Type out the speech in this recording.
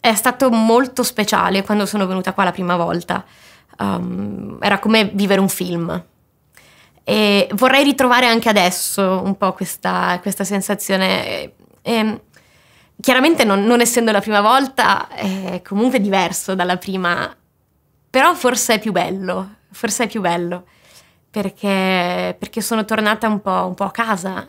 È stato molto speciale quando sono venuta qua la prima volta. Um, era come vivere un film. E vorrei ritrovare anche adesso un po' questa, questa sensazione. E, ehm, chiaramente non, non, essendo la prima volta è comunque diverso dalla prima, però forse è più bello, forse è più bello perché, perché sono tornata un po', un po a casa.